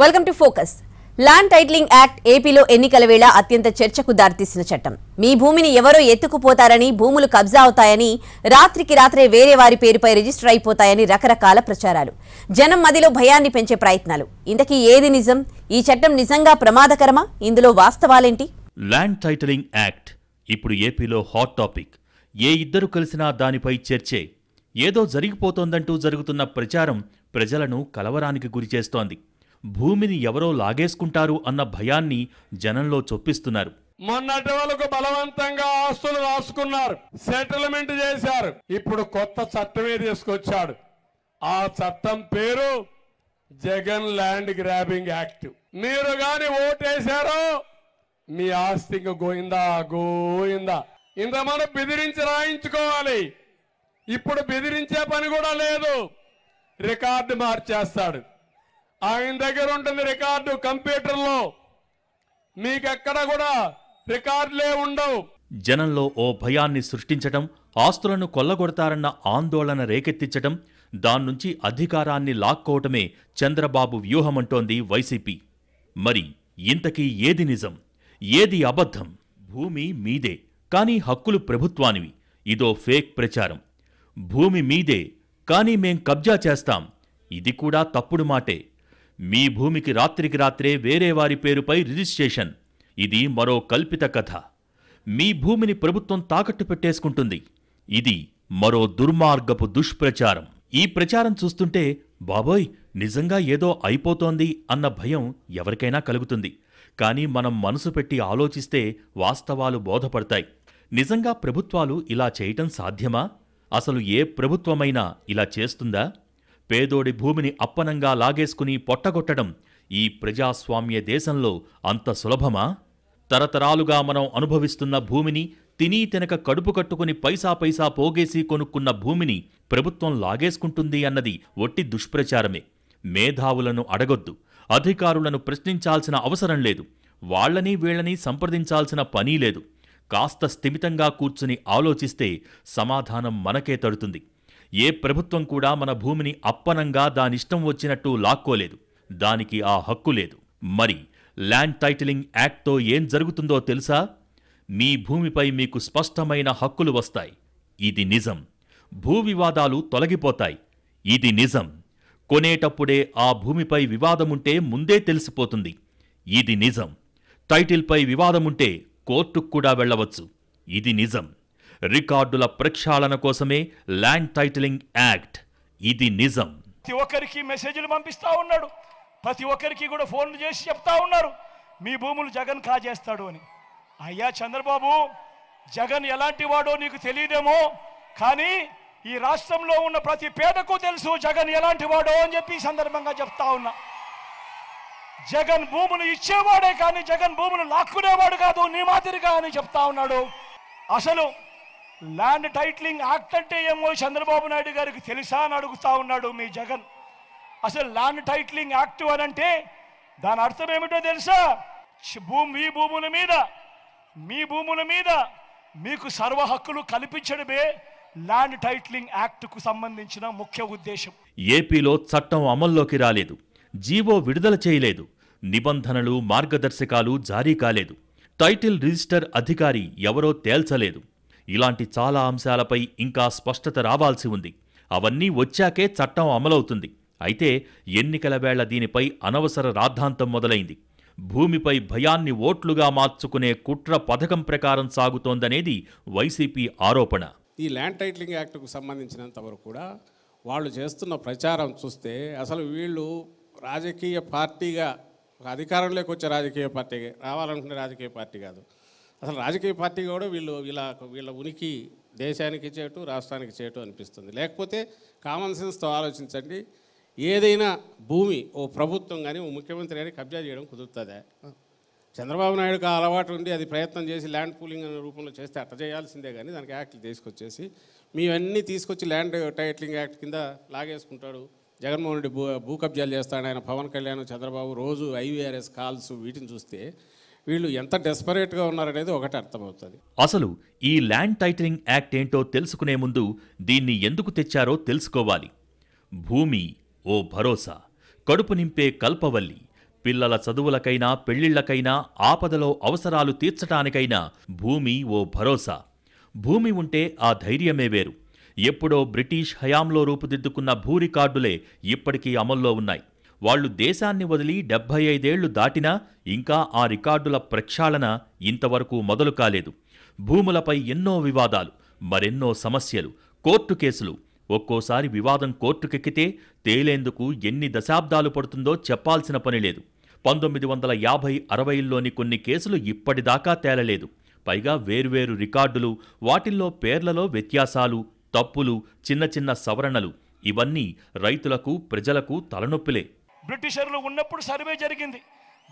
welcome to focus land titling act ఏపీలో ఎన్నికల వేళ అత్యంత చర్చకు దారితీసిన చట్టం మీ భూమిని ఎవరో ఎత్తుకుపోతారని భూములు కబ్జా అవుతాయని రాత్రికి రాత్రే వేరే వారి పేరుపై రిజిస్టర్ అయిపోతాయని రకరకాల ప్రచారాలు జనం మదిలో భయాన్ని పెంచే ప్రయత్నాలు ఇంతకీ ఏది నిజం ఈ చట్టం నిజంగా ప్రమాదకరమా ఇందులో వాస్తవాలేంటి ల్యాండ్ టైటిలింగ్ యాక్ట్ ఇప్పుడు ఏపీలో హాట్ టాపిక్ ఏ ఇద్దరు కలిసినా దానిపై చర్చే ఏదో జరిగిపోతోందంటూ జరుగుతున్న ప్రచారం ప్రజలను కలవరానికి గురిచేస్తోంది భూమిని ఎవరో లాగేసుకుంటారు అన్న భయాన్ని జనంలో చొప్పిస్తున్నారు మొన్నటి వాళ్ళకు బలవంతంగా ఆస్తులు రాసుకున్నారు సెటిల్మెంట్ చేశారు ఇప్పుడు కొత్త చట్టమే తీసుకొచ్చాడు ఆ చట్టం పేరు జగన్ ల్యాండ్ గ్రాబింగ్ యాక్ట్ మీరు గాని ఓటేశారో మీ ఆస్తి గోయిందా గోయిందా ఇంత మనం బెదిరించి రాయించుకోవాలి ఇప్పుడు బెదిరించే పని కూడా లేదు రికార్డు మార్చేస్తాడు ఆయన దగ్గర ఉంటుంది రికార్డు కంప్యూటర్లో మీకెక్కడ కూడా రికార్డులే ఉండవు జనంలో ఓ భయాన్ని సృష్టించటం ఆస్తులను కొల్లగొడతారన్న ఆందోళన రేకెత్తించటం దాన్నుంచి అధికారాన్ని లాక్కోవటమే చంద్రబాబు వ్యూహమంటోంది వైసీపీ మరి ఇంతకీ ఏది నిజం ఏది అబద్ధం భూమి మీదే కానీ హక్కులు ప్రభుత్వానివి ఇదో ఫేక్ ప్రచారం భూమి మీదే కానీ మేం కబ్జా చేస్తాం ఇది కూడా తప్పుడు మాటే మీ భూమికి రాత్రికి రాత్రే వేరే వారి పేరుపై రిజిస్ట్రేషన్ ఇది మరో కల్పిత కథ మీ భూమిని ప్రభుత్వం తాకట్టు పెట్టేసుకుంటుంది ఇది మరో దుర్మార్గపు దుష్ప్రచారం ఈ ప్రచారం చూస్తుంటే బాబోయ్ నిజంగా ఏదో అయిపోతోంది అన్న భయం ఎవరికైనా కలుగుతుంది కానీ మనం మనసు పెట్టి ఆలోచిస్తే వాస్తవాలు బోధపడతాయి నిజంగా ప్రభుత్వాలు ఇలా చేయటం సాధ్యమా అసలు ఏ ప్రభుత్వమైనా ఇలా చేస్తుందా పేదోడి భూమిని అప్పనంగా లాగేసుకుని పొట్టగొట్టడం ఈ ప్రజాస్వామ్య దేశంలో అంత సులభమా తరతరాలుగా మనం అనుభవిస్తున్న భూమిని తినీ తినక కడుపు కట్టుకుని పైసా పైసా పోగేసి కొనుక్కున్న భూమిని ప్రభుత్వం లాగేసుకుంటుంది అన్నది ఒట్టి దుష్ప్రచారమే మేధావులను అడగొద్దు అధికారులను ప్రశ్నించాల్సిన అవసరం లేదు వాళ్లని వీళ్లని సంప్రదించాల్సిన పనీ లేదు కాస్త స్థిమితంగా కూర్చుని ఆలోచిస్తే సమాధానం మనకే తడుతుంది ఏ ప్రభుత్వం కూడా మన భూమిని అప్పనంగా దానిష్టం వచ్చినట్టు లాక్కోలేదు దానికి ఆ హక్కు లేదు మరి ల్యాండ్ టైటిలింగ్ యాక్ట్తో ఏం జరుగుతుందో తెలుసా మీ భూమిపై మీకు స్పష్టమైన హక్కులు వస్తాయి ఇది నిజం భూ వివాదాలు తొలగిపోతాయి ఇది నిజం కొనేటప్పుడే ఆ భూమిపై వివాదముంటే ముందే తెలిసిపోతుంది ఇది నిజం టైటిల్పై వివాదముంటే కోర్టుకు కూడా వెళ్ళవచ్చు ఇది నిజం రికార్డుల ప్రక్షాళన కోసమే ల్యాండ్ టైటిలింగ్ యాక్ట్ ఇది నిజం ప్రతి ఒక్కరికి మెసేజ్లు పంపిస్తా ఉన్నాడు ప్రతి ఒక్కరికి కూడా ఫోన్లు చేసి చెప్తా ఉన్నారు మీ భూములు జగన్ కాజేస్తాడు అని అయ్యా చంద్రబాబు జగన్ ఎలాంటి వాడో నీకు తెలియదేమో కానీ ఈ రాష్ట్రంలో ఉన్న ప్రతి పేదకు తెలుసు జగన్ ఎలాంటి వాడో అని చెప్పి సందర్భంగా చెప్తా ఉన్నా జగన్ భూములు ఇచ్చేవాడే కానీ జగన్ భూములు లాక్కునేవాడు కాదు నీ మాదిరిగా అని చెప్తా ఉన్నాడు అసలు ల్యాండ్ టైటిలింగ్ యాక్ట్ అంటే ఏమో చంద్రబాబు నాయుడు గారికి తెలుసా అని అడుగుతా ఉన్నాడు మీ జగన్ అసలు ల్యాండ్ టైట్లింగ్ యాక్ట్ అని అంటే దాని అర్థం ఏమిటో తెలుసా భూమి మీ భూముల మీద మీ భూముల మీద మీకు సర్వ హక్కులు కల్పించడమే ల్యాండ్ టైటిలింగ్ యాక్ట్కు సంబంధించిన ముఖ్య ఉద్దేశం ఏపీలో చట్టం అమల్లోకి రాలేదు జీవో విడుదల చేయలేదు నిబంధనలు మార్గదర్శకాలు జారీ కాలేదు టైటిల్ రిజిస్టర్ అధికారి ఎవరో తేల్చలేదు ఇలాంటి చాలా అంశాలపై ఇంకా స్పష్టత రావాల్సి ఉంది అవన్నీ వచ్చాకే చట్టం అమలవుతుంది అయితే ఎన్నికల వేళ దీనిపై అనవసర రాద్ధాంతం మొదలైంది భూమిపై భయాన్ని ఓట్లుగా మార్చుకునే కుట్ర పథకం ప్రకారం సాగుతోందనేది వైసీపీ ఆరోపణ ఈ ల్యాండ్ టైటిలింగ్ యాక్ట్కు సంబంధించినంత వరకు కూడా వాళ్ళు చేస్తున్న ప్రచారం చూస్తే అసలు వీళ్ళు రాజకీయ పార్టీగా అధికారంలోకి వచ్చే రాజకీయ పార్టీ రావాలనుకునే రాజకీయ పార్టీ కాదు అసలు రాజకీయ పార్టీ కూడా వీళ్ళు వీళ్ళ వీళ్ళ ఉనికి దేశానికి చేయటం రాష్ట్రానికి చేయటం అనిపిస్తుంది లేకపోతే కామన్ సెన్స్తో ఆలోచించండి ఏదైనా భూమి ఓ ప్రభుత్వం కానీ ఓ ముఖ్యమంత్రి కానీ కబ్జా చేయడం కుదురుతుందా చంద్రబాబు నాయుడుకు అలవాటు ఉండి అది ప్రయత్నం చేసి ల్యాండ్ పూలింగ్ అనే రూపంలో చేస్తే అట్ట చేయాల్సిందే కానీ దానికి యాక్ట్లు తీసుకొచ్చేసి మీవన్నీ తీసుకొచ్చి ల్యాండ్ టైట్లింగ్ యాక్ట్ కింద లాగేసుకుంటాడు జగన్మోహన్ రెడ్డి భూ భూ కబ్జాలు చేస్తాడు ఆయన పవన్ కళ్యాణ్ చంద్రబాబు రోజు ఐవీఆర్ఎస్ కాల్స్ వీటిని చూస్తే వీళ్ళు ఎంత డెస్పరేట్గా ఉన్నారనేది ఒకటి అర్థమవుతుంది అసలు ఈ ల్యాండ్ టైటిలింగ్ యాక్ట్ ఏంటో తెలుసుకునే ముందు దీన్ని ఎందుకు తెచ్చారో తెలుసుకోవాలి భూమి ఓ భరోసా కడుపు నింపే కల్పవల్లి పిల్లల చదువులకైనా పెళ్లిళ్లకైనా ఆపదలో అవసరాలు తీర్చటానికైనా భూమి ఓ భరోసా భూమి ఉంటే ఆ ధైర్యమే వేరు ఎప్పుడో బ్రిటిష్ హయాంలో రూపుదిద్దుకున్న భూ రికార్డులే ఇప్పటికీ అమల్లో ఉన్నాయి వాళ్లు దేశాన్ని వదిలి డెబ్బై ఐదేళ్లు దాటినా ఇంకా ఆ రికార్డుల ప్రక్షాళన ఇంతవరకు మొదలు కాలేదు భూములపై ఎన్నో వివాదాలు మరెన్నో సమస్యలు కోర్టు కేసులు ఒక్కోసారి వివాదం కోర్టుకెక్కితే తేలేందుకు ఎన్ని దశాబ్దాలు పడుతుందో చెప్పాల్సిన పనిలేదు పంతొమ్మిది వందల యాభై అరవైల్లోని కొన్ని కేసులు ఇప్పటిదాకా తేలలేదు పైగా వేరువేరు రికార్డులు వాటిల్లో పేర్లలో వ్యత్యాసాలు తప్పులు చిన్న చిన్న సవరణలు ఇవన్నీ రైతులకు ప్రజలకు తలనొప్పిలే బ్రిటిషర్లు ఉన్నప్పుడు సర్వే జరిగింది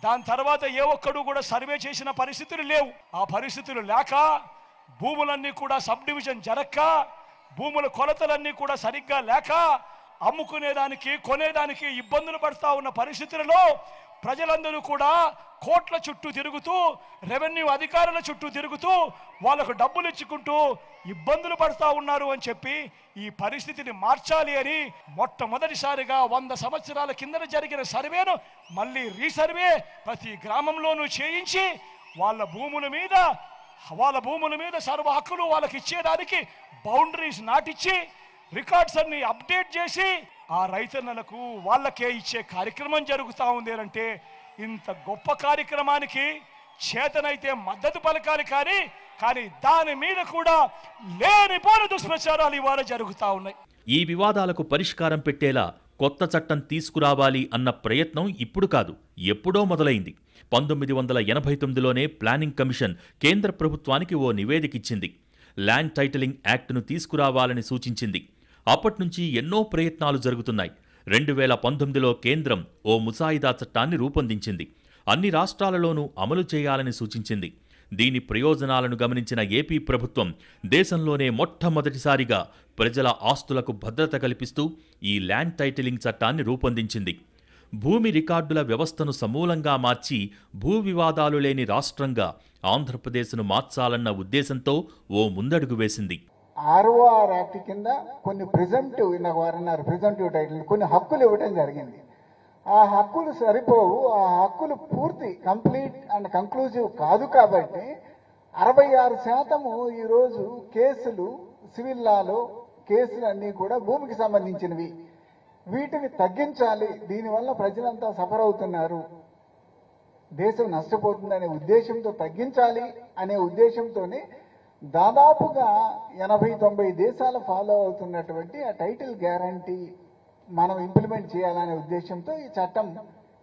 దాని తర్వాత ఏ ఒక్కడు కూడా సర్వే చేసిన పరిస్థితులు లేవు ఆ పరిస్థితులు లేక భూములన్నీ కూడా సబ్ డివిజన్ జరక్క భూముల కొలతలన్నీ కూడా సరిగ్గా లేక అమ్ముకునేదానికి కొనేదానికి ఇబ్బందులు పడతా ఉన్న పరిస్థితులలో ప్రజలందరూ కూడా కోట్ల చుట్టూ తిరుగుతూ రెవెన్యూ అధికారుల చుట్టూ తిరుగుతూ వాళ్ళకు డబ్బులు ఇచ్చుకుంటూ ఇబ్బందులు పడుతూ ఉన్నారు అని చెప్పి ఈ పరిస్థితిని మార్చాలి అని మొట్టమొదటిసారిగా వంద సంవత్సరాల కింద జరిగిన సర్వేను మళ్ళీ రీసర్వే ప్రతి గ్రామంలోనూ చేయించి వాళ్ళ భూముల మీద వాళ్ళ భూముల మీద సర్వ హక్కులు వాళ్ళకి ఇచ్చేదానికి బౌండరీస్ నాటిచ్చి రికార్డ్స్ అన్ని అప్డేట్ చేసి ఆ రైతన్నలకు వాళ్ళకే ఇచ్చే కార్యక్రమం జరుగుతూ ఉంది అంటే ఇంత గొప్ప కార్యక్రమానికి చేతనైతే మద్దతు పలకాలి కానీ కానీ దాని మీద కూడా లేనిపోని దుష్ప్రచారాలు ఇవాళ జరుగుతూ ఉన్నాయి ఈ వివాదాలకు పరిష్కారం పెట్టేలా కొత్త చట్టం తీసుకురావాలి అన్న ప్రయత్నం ఇప్పుడు కాదు ఎప్పుడో మొదలైంది పంతొమ్మిది వందల ఎనభై తొమ్మిదిలోనే ప్లానింగ్ కమిషన్ కేంద్ర ప్రభుత్వానికి ఓ నివేదిక ఇచ్చింది ల్యాండ్ టైటిలింగ్ యాక్టును తీసుకురావాలని సూచించింది అప్పట్నుంచి ఎన్నో ప్రయత్నాలు జరుగుతున్నాయి రెండు వేల పంతొమ్మిదిలో కేంద్రం ఓ ముసాయిదా చట్టాన్ని రూపొందించింది అన్ని రాష్ట్రాలలోనూ అమలు చేయాలని సూచించింది దీని ప్రయోజనాలను గమనించిన ఏపీ ప్రభుత్వం దేశంలోనే మొట్టమొదటిసారిగా ప్రజల ఆస్తులకు భద్రత కల్పిస్తూ ఈ ల్యాండ్ టైటిలింగ్ చట్టాన్ని రూపొందించింది భూమి రికార్డుల వ్యవస్థను సమూలంగా మార్చి భూ వివాదాలు లేని రాష్ట్రంగా ఆంధ్రప్రదేశ్ను మార్చాలన్న ఉద్దేశంతో ఓ ముందడుగు వేసింది ఆర్ఓఆర్ యాక్ట్ కింద కొన్ని ప్రిజెంటివ్ ఇందాక వారు అన్నారు ప్రిజంప్టివ్ టైటిల్ కొన్ని హక్కులు ఇవ్వటం జరిగింది ఆ హక్కులు సరిపోవు ఆ హక్కులు పూర్తి కంప్లీట్ అండ్ కంక్లూజివ్ కాదు కాబట్టి అరవై ఆరు శాతము ఈరోజు కేసులు సివిల్ లాలో కేసులు అన్నీ కూడా భూమికి సంబంధించినవి వీటిని తగ్గించాలి దీనివల్ల ప్రజలంతా సఫర్ అవుతున్నారు దేశం నష్టపోతుందనే ఉద్దేశంతో తగ్గించాలి అనే ఉద్దేశంతోనే దాదాపుగా ఎనభై తొంభై దేశాలు ఫాలో అవుతున్నటువంటి ఆ టైటిల్ గ్యారంటీ మనం ఇంప్లిమెంట్ చేయాలనే ఉద్దేశంతో ఈ చట్టం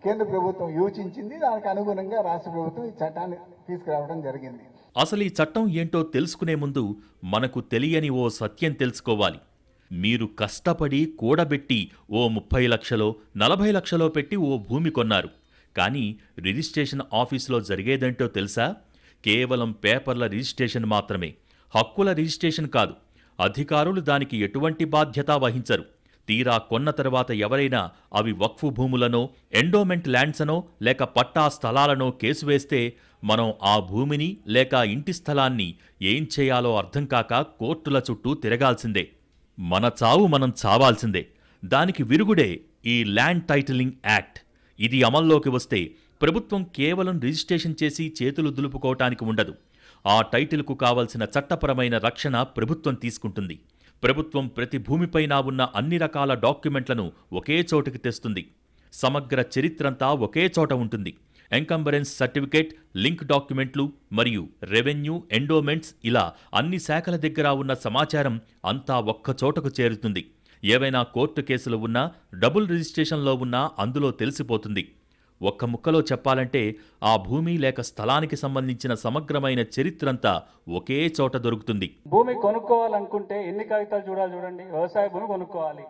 కేంద్ర ప్రభుత్వం యోచించింది దానికి అనుగుణంగా రాష్ట్ర ప్రభుత్వం ఈ చట్టాన్ని తీసుకురావడం జరిగింది అసలు ఈ చట్టం ఏంటో తెలుసుకునే ముందు మనకు తెలియని ఓ సత్యం తెలుసుకోవాలి మీరు కష్టపడి కూడబెట్టి ఓ ముప్పై లక్షలో నలభై లక్షలో పెట్టి ఓ భూమి కొన్నారు కానీ రిజిస్ట్రేషన్ ఆఫీసులో జరిగేదంటో తెలుసా కేవలం పేపర్ల రిజిస్ట్రేషన్ మాత్రమే హక్కుల రిజిస్ట్రేషన్ కాదు అధికారులు దానికి ఎటువంటి బాధ్యత వహించరు తీరా కొన్న తర్వాత ఎవరైనా అవి వక్ఫు భూములనో ఎండోమెంట్ ల్యాండ్సనో లేక పట్టా స్థలాలనో కేసు వేస్తే మనం ఆ భూమిని లేక ఇంటి స్థలాన్ని ఏం చేయాలో అర్థం కాక కోర్టుల చుట్టూ తిరగాల్సిందే మన చావు మనం చావాల్సిందే దానికి విరుగుడే ఈ ల్యాండ్ టైటిలింగ్ యాక్ట్ ఇది అమల్లోకి వస్తే ప్రభుత్వం కేవలం రిజిస్ట్రేషన్ చేసి చేతులు దులుపుకోవటానికి ఉండదు ఆ టైటిల్కు కావలసిన చట్టపరమైన రక్షణ ప్రభుత్వం తీసుకుంటుంది ప్రభుత్వం ప్రతి భూమిపైన ఉన్న అన్ని రకాల డాక్యుమెంట్లను ఒకే చోటుకి తెస్తుంది సమగ్ర చరిత్రంతా ఒకే చోట ఉంటుంది ఎంకంబరెన్స్ సర్టిఫికేట్ లింక్ డాక్యుమెంట్లు మరియు రెవెన్యూ ఎండోమెంట్స్ ఇలా అన్ని శాఖల దగ్గర ఉన్న సమాచారం అంతా ఒక్క చోటకు చేరుతుంది ఏవైనా కోర్టు కేసులు ఉన్నా డబుల్ రిజిస్ట్రేషన్లో ఉన్నా అందులో తెలిసిపోతుంది ఒక్క ముక్కలో చెప్పాలంటే ఆ భూమి లేక స్థలానికి సంబంధించిన సమగ్రమైన చరిత్రంతా ఒకే చోట దొరుకుతుంది భూమి కొనుక్కోవాలనుకుంటే ఎన్ని కాగితాలు చూడాలి చూడండి వ్యవసాయ భూమి కొనుక్కోవాలి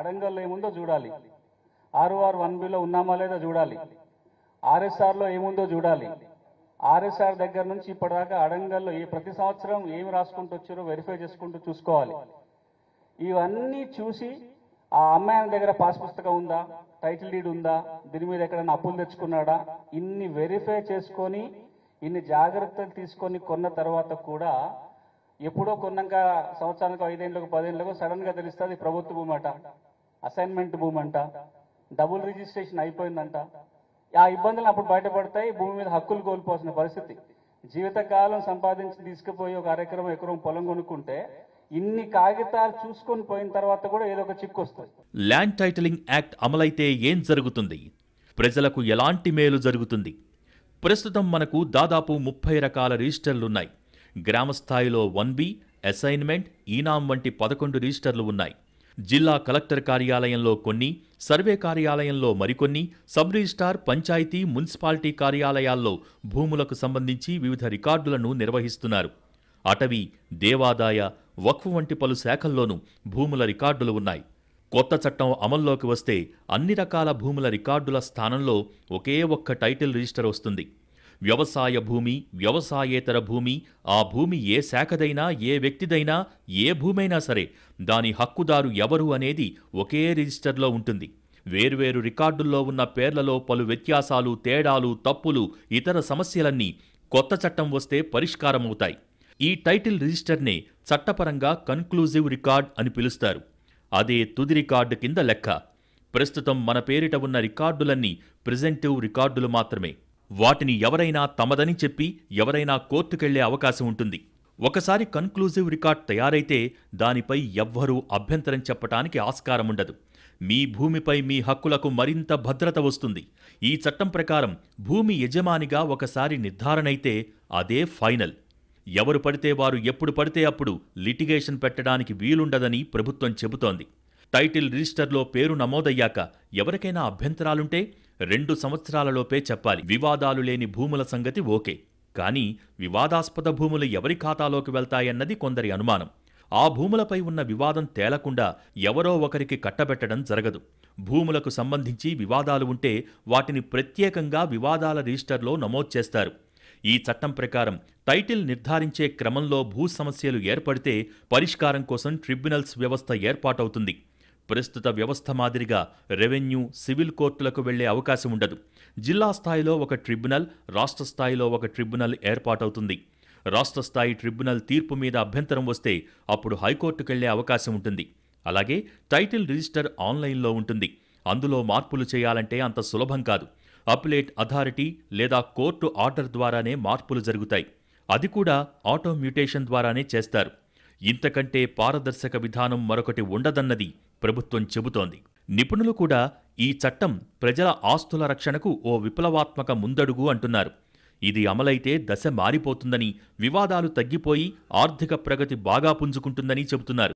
అడంగల్లో ఏముందో చూడాలి ఆర్ఓఆర్ వన్ బిలో ఉన్నామా లేదా చూడాలి ఆర్ఎస్ఆర్లో ఏముందో చూడాలి ఆర్ఎస్ఆర్ దగ్గర నుంచి ఇప్పటిదాకా అడంగల్లో ఏ ప్రతి సంవత్సరం ఏమి రాసుకుంటూ వచ్చారో వెరిఫై చేసుకుంటూ చూసుకోవాలి ఇవన్నీ చూసి ఆ అమ్మాయి దగ్గర పాస్ పుస్తకం ఉందా టైటిల్ డీడ్ ఉందా దీని మీద ఎక్కడైనా అప్పులు తెచ్చుకున్నాడా ఇన్ని వెరిఫై చేసుకొని ఇన్ని జాగ్రత్తలు తీసుకొని కొన్న తర్వాత కూడా ఎప్పుడో కొన్నాక సంవత్సరానికి ఐదేళ్ళకు పదేళ్ళకు సడన్ గా తెలుస్తుంది ప్రభుత్వ భూమి అట అసైన్మెంట్ భూమి అంట డబుల్ రిజిస్ట్రేషన్ అయిపోయిందంట ఆ ఇబ్బందులు అప్పుడు బయటపడతాయి భూమి మీద హక్కులు కోల్పోవాల్సిన పరిస్థితి జీవితకాలం సంపాదించి తీసుకుపోయి ఒక అరెకరం ఎకరం పొలం కొనుక్కుంటే ఇన్ని కాగితాలు చూసుకొని పోయిన తర్వాత కూడా ఏదో ఒక చిక్కు వస్తుంది ల్యాండ్ టైటిలింగ్ యాక్ట్ అమలైతే ఏం జరుగుతుంది ప్రజలకు ఎలాంటి మేలు జరుగుతుంది ప్రస్తుతం మనకు దాదాపు ముప్పై రకాల రిజిస్టర్లున్నాయి గ్రామ స్థాయిలో వన్ బి అసైన్మెంట్ ఈనాం వంటి పదకొండు రిజిస్టర్లు ఉన్నాయి జిల్లా కలెక్టర్ కార్యాలయంలో కొన్ని సర్వే కార్యాలయంలో మరికొన్ని సబ్ రిజిస్టార్ పంచాయతీ మున్సిపాలిటీ కార్యాలయాల్లో భూములకు సంబంధించి వివిధ రికార్డులను నిర్వహిస్తున్నారు అటవీ దేవాదాయ వక్ఫ్ వంటి పలు శాఖల్లోనూ భూముల రికార్డులు ఉన్నాయి కొత్త చట్టం అమల్లోకి వస్తే అన్ని రకాల భూముల రికార్డుల స్థానంలో ఒకే ఒక్క టైటిల్ రిజిస్టర్ వస్తుంది వ్యవసాయ భూమి వ్యవసాయేతర భూమి ఆ భూమి ఏ శాఖదైనా ఏ వ్యక్తిదైనా ఏ భూమైనా సరే దాని హక్కుదారు ఎవరు అనేది ఒకే రిజిస్టర్లో ఉంటుంది వేర్వేరు రికార్డుల్లో ఉన్న పేర్లలో పలు వ్యత్యాసాలు తేడాలు తప్పులు ఇతర సమస్యలన్నీ కొత్త చట్టం వస్తే పరిష్కారమవుతాయి ఈ టైటిల్ రిజిస్టర్నే చట్టపరంగా కన్క్లూజివ్ రికార్డ్ అని పిలుస్తారు అదే తుది రికార్డు కింద లెక్క ప్రస్తుతం మన పేరిట ఉన్న రికార్డులన్నీ ప్రజెంటివ్ రికార్డులు మాత్రమే వాటిని ఎవరైనా తమదని చెప్పి ఎవరైనా కోర్టుకెళ్లే అవకాశం ఉంటుంది ఒకసారి కన్క్లూజివ్ రికార్డ్ తయారైతే దానిపై ఎవ్వరూ అభ్యంతరం చెప్పటానికి ఆస్కారం ఉండదు మీ భూమిపై మీ హక్కులకు మరింత భద్రత వస్తుంది ఈ చట్టం ప్రకారం భూమి యజమానిగా ఒకసారి నిర్ధారణైతే అదే ఫైనల్ ఎవరు పడితే వారు ఎప్పుడు పడితే అప్పుడు లిటిగేషన్ పెట్టడానికి వీలుండదని ప్రభుత్వం చెబుతోంది టైటిల్ రిజిస్టర్లో పేరు నమోదయ్యాక ఎవరికైనా అభ్యంతరాలుంటే రెండు సంవత్సరాలలోపే చెప్పాలి వివాదాలు లేని భూముల సంగతి ఓకే కానీ వివాదాస్పద భూములు ఎవరి ఖాతాలోకి వెళ్తాయన్నది కొందరి అనుమానం ఆ భూములపై ఉన్న వివాదం తేలకుండా ఎవరో ఒకరికి కట్టబెట్టడం జరగదు భూములకు సంబంధించి వివాదాలు ఉంటే వాటిని ప్రత్యేకంగా వివాదాల రిజిస్టర్లో నమోదు చేస్తారు ఈ చట్టం ప్రకారం టైటిల్ నిర్ధారించే క్రమంలో భూ సమస్యలు ఏర్పడితే పరిష్కారం కోసం ట్రిబ్యునల్స్ వ్యవస్థ ఏర్పాటవుతుంది ప్రస్తుత వ్యవస్థ మాదిరిగా రెవెన్యూ సివిల్ కోర్టులకు వెళ్లే అవకాశం ఉండదు జిల్లా స్థాయిలో ఒక ట్రిబ్యునల్ రాష్ట్ర స్థాయిలో ఒక ట్రిబ్యునల్ ఏర్పాటవుతుంది రాష్ట్ర స్థాయి ట్రిబ్యునల్ తీర్పు మీద అభ్యంతరం వస్తే అప్పుడు హైకోర్టుకెళ్లే అవకాశం ఉంటుంది అలాగే టైటిల్ రిజిస్టర్ ఆన్లైన్లో ఉంటుంది అందులో మార్పులు చేయాలంటే అంత సులభం కాదు అప్లేట్ అథారిటీ లేదా కోర్టు ఆర్డర్ ద్వారానే మార్పులు జరుగుతాయి అది కూడా ఆటో మ్యూటేషన్ ద్వారానే చేస్తారు ఇంతకంటే పారదర్శక విధానం మరొకటి ఉండదన్నది ప్రభుత్వం చెబుతోంది నిపుణులు కూడా ఈ చట్టం ప్రజల ఆస్తుల రక్షణకు ఓ విప్లవాత్మక ముందడుగు అంటున్నారు ఇది అమలైతే దశ మారిపోతుందని వివాదాలు తగ్గిపోయి ఆర్థిక ప్రగతి బాగా పుంజుకుంటుందని చెబుతున్నారు